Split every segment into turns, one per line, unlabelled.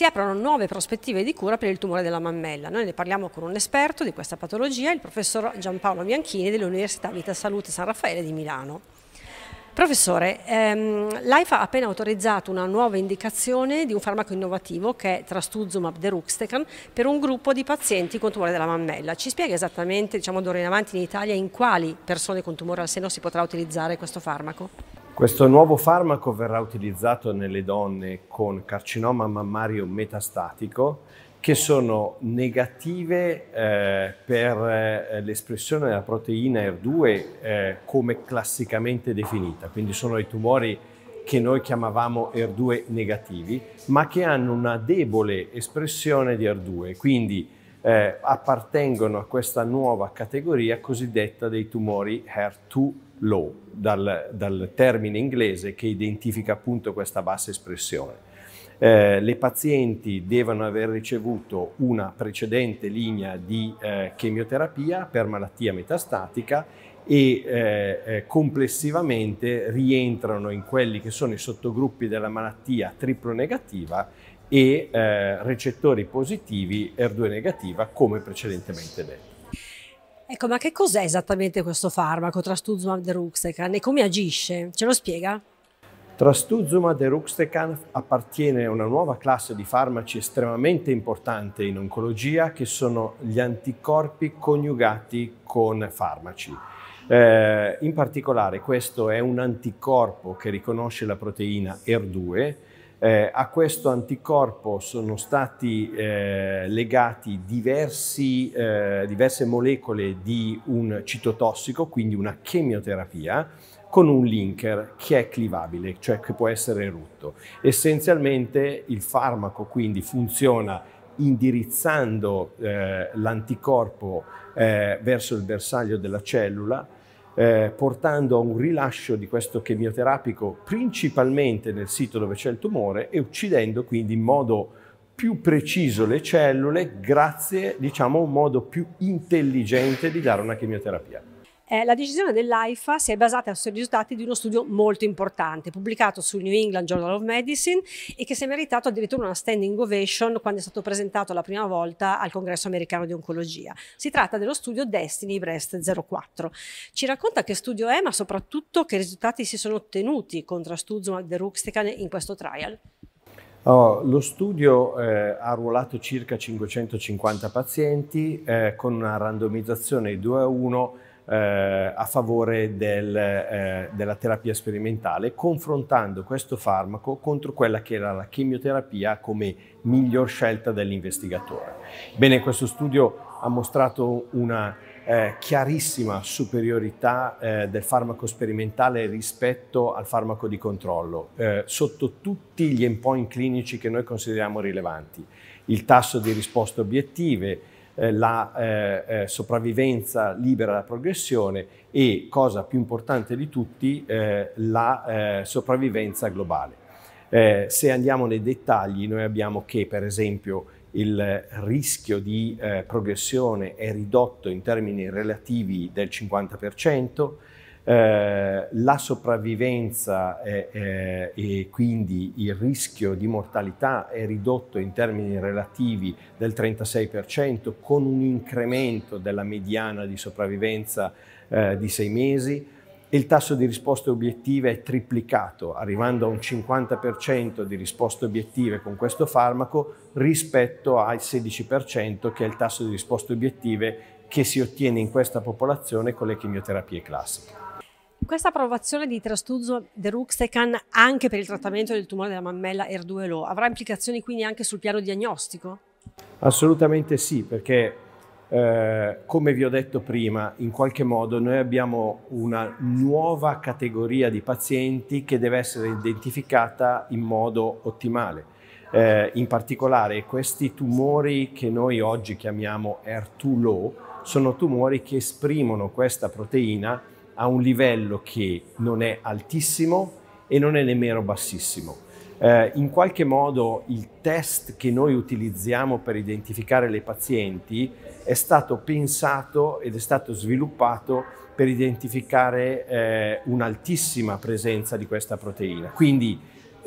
si aprono nuove prospettive di cura per il tumore della mammella. Noi ne parliamo con un esperto di questa patologia, il professor Giampaolo Bianchini dell'Università Vita Salute San Raffaele di Milano. Professore, ehm, l'AIFA ha appena autorizzato una nuova indicazione di un farmaco innovativo che è Trastuzumab deruxtecan per un gruppo di pazienti con tumore della mammella. Ci spiega esattamente, diciamo d'ora in avanti in Italia, in quali persone con tumore al seno si potrà utilizzare questo farmaco?
Questo nuovo farmaco verrà utilizzato nelle donne con carcinoma mammario metastatico che sono negative eh, per eh, l'espressione della proteina R2 eh, come classicamente definita, quindi sono i tumori che noi chiamavamo R2 negativi, ma che hanno una debole espressione di R2, quindi eh, appartengono a questa nuova categoria cosiddetta dei tumori HER2 law, dal, dal termine inglese che identifica appunto questa bassa espressione. Eh, le pazienti devono aver ricevuto una precedente linea di eh, chemioterapia per malattia metastatica e eh, eh complessivamente rientrano in quelli che sono i sottogruppi della malattia triplo negativa e eh, recettori positivi R2 negativa come precedentemente detto.
Ecco, ma che cos'è esattamente questo farmaco, trastuzumab deruxtecan, e come agisce? Ce lo spiega?
Trastuzumab deruxtecan appartiene a una nuova classe di farmaci estremamente importante in oncologia che sono gli anticorpi coniugati con farmaci. Eh, in particolare questo è un anticorpo che riconosce la proteina ER2 eh, a questo anticorpo sono stati eh, legati diversi, eh, diverse molecole di un citotossico, quindi una chemioterapia, con un linker che è clivabile, cioè che può essere rotto. Essenzialmente il farmaco quindi funziona indirizzando eh, l'anticorpo eh, verso il bersaglio della cellula, eh, portando a un rilascio di questo chemioterapico principalmente nel sito dove c'è il tumore e uccidendo quindi in modo più preciso le cellule grazie diciamo, a un modo più intelligente di dare una chemioterapia.
Eh, la decisione dell'AIFA si è basata sui risultati di uno studio molto importante, pubblicato sul New England Journal of Medicine e che si è meritato addirittura una standing ovation quando è stato presentato la prima volta al Congresso americano di oncologia. Si tratta dello studio Destiny Breast 04. Ci racconta che studio è, ma soprattutto che risultati si sono ottenuti contro Astuzumab deruxtecan in questo trial.
Oh, lo studio eh, ha ruolato circa 550 pazienti eh, con una randomizzazione 2 a 1 eh, a favore del, eh, della terapia sperimentale, confrontando questo farmaco contro quella che era la chemioterapia come miglior scelta dell'investigatore. Bene, questo studio ha mostrato una eh, chiarissima superiorità eh, del farmaco sperimentale rispetto al farmaco di controllo, eh, sotto tutti gli endpoint clinici che noi consideriamo rilevanti. Il tasso di risposte obiettive, eh, la eh, eh, sopravvivenza libera alla progressione e, cosa più importante di tutti, eh, la sopravvivenza globale. se andiamo nei dettagli, noi abbiamo che, per esempio, il rischio di progressione è ridotto in termini relativi del 50%, eh, la sopravvivenza è, è, e quindi il rischio di mortalità è ridotto in termini relativi del 36% con un incremento della mediana di sopravvivenza eh, di sei mesi. Il tasso di risposte obiettive è triplicato, arrivando a un 50% di risposte obiettive con questo farmaco rispetto al 16% che è il tasso di risposte obiettive che si ottiene in questa popolazione con le chemioterapie classiche.
Questa approvazione di trastuzzo deruxtecan anche per il trattamento del tumore della mammella r 2 lo avrà implicazioni quindi anche sul piano diagnostico?
Assolutamente sì, perché eh, come vi ho detto prima, in qualche modo noi abbiamo una nuova categoria di pazienti che deve essere identificata in modo ottimale. Eh, in particolare questi tumori che noi oggi chiamiamo r 2 lo sono tumori che esprimono questa proteina a un livello che non è altissimo e non è nemmeno bassissimo. Eh, in qualche modo il test che noi utilizziamo per identificare le pazienti è stato pensato ed è stato sviluppato per identificare eh, un'altissima presenza di questa proteina. Quindi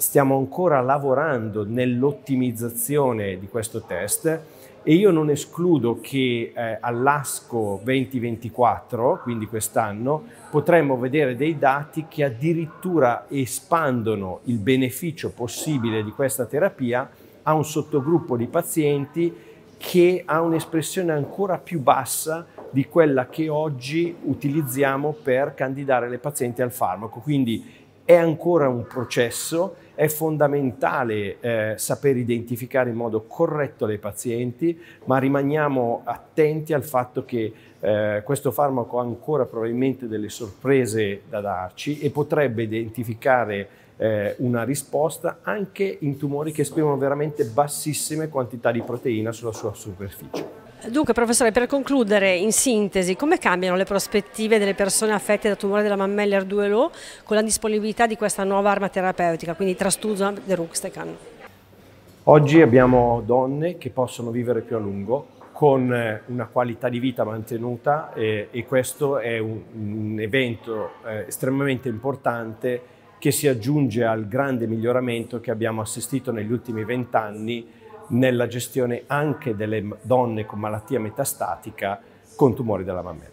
stiamo ancora lavorando nell'ottimizzazione di questo test e io non escludo che eh, all'ASCO 2024, quindi quest'anno, potremmo vedere dei dati che addirittura espandono il beneficio possibile di questa terapia a un sottogruppo di pazienti che ha un'espressione ancora più bassa di quella che oggi utilizziamo per candidare le pazienti al farmaco. Quindi è ancora un processo è fondamentale eh, saper identificare in modo corretto le pazienti, ma rimaniamo attenti al fatto che eh, questo farmaco ha ancora probabilmente delle sorprese da darci e potrebbe identificare eh, una risposta anche in tumori che esprimono veramente bassissime quantità di proteina sulla sua superficie.
Dunque, professore, per concludere in sintesi, come cambiano le prospettive delle persone affette da tumore della mammella R2-LO con la disponibilità di questa nuova arma terapeutica, quindi trastuzumab deruxtecan?
Oggi abbiamo donne che possono vivere più a lungo con eh, una qualità di vita mantenuta e, e questo è un, un evento eh, estremamente importante che si aggiunge al grande miglioramento che abbiamo assistito negli ultimi vent'anni nella gestione anche delle donne con malattia metastatica con tumori della mammella.